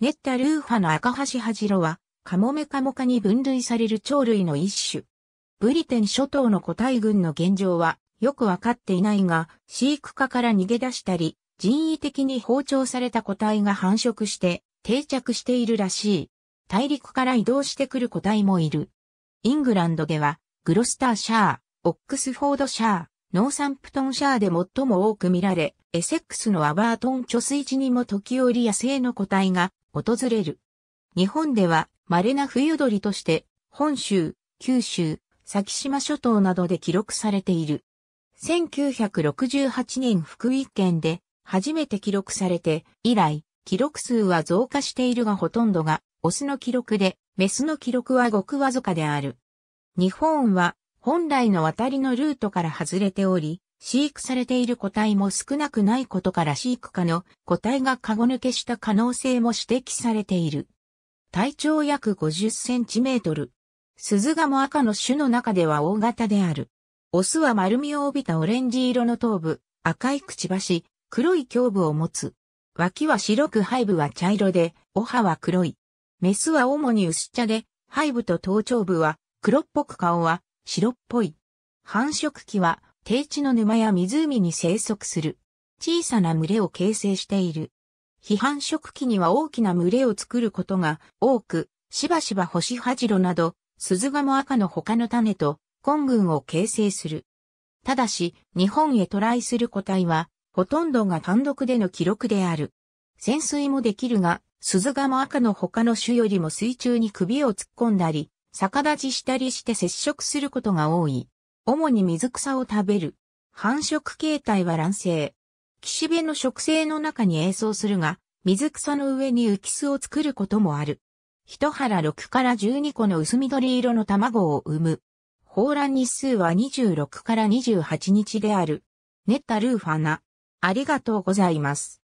ネッタルーファの赤橋ハジロは、カモメカモカに分類される鳥類の一種。ブリテン諸島の個体群の現状は、よくわかっていないが、飼育下から逃げ出したり、人為的に包丁された個体が繁殖して定着しているらしい。大陸から移動してくる個体もいる。イングランドでは、グロスターシャー、オックスフォードシャー、ノーサンプトンシャーで最も多く見られ、エセックスのアバートン貯水池にも時折野生の個体が訪れる。日本では稀な冬鳥として本州、九州、先島諸島などで記録されている。1968年福井県で初めて記録されて以来記録数は増加しているがほとんどがオスの記録でメスの記録はごくわずかである。日本は本来の渡りのルートから外れており飼育されている個体も少なくないことから飼育下の個体がカゴ抜けした可能性も指摘されている。体長約50センチメートル。鈴鹿も赤の種の中では大型である。オスは丸みを帯びたオレンジ色の頭部、赤いくちばし、黒い胸部を持つ。脇は白く背部は茶色で、お歯は黒い。メスは主に薄茶で、背部と頭頂部は黒っぽく顔は白っぽい。繁殖期は低地の沼や湖に生息する。小さな群れを形成している。批判食期には大きな群れを作ることが多く、しばしば星ハジロなど、鈴鹿も赤の他の種と、根群を形成する。ただし、日本へ渡来する個体は、ほとんどが単独での記録である。潜水もできるが、鈴鹿も赤の他の種よりも水中に首を突っ込んだり、逆立ちしたりして接触することが多い。主に水草を食べる。繁殖形態は卵生。岸辺の植生の中に栄走するが、水草の上に浮き巣を作ることもある。一腹6から12個の薄緑色の卵を産む。放卵日数は26から28日である。ネッタルーファナ。ありがとうございます。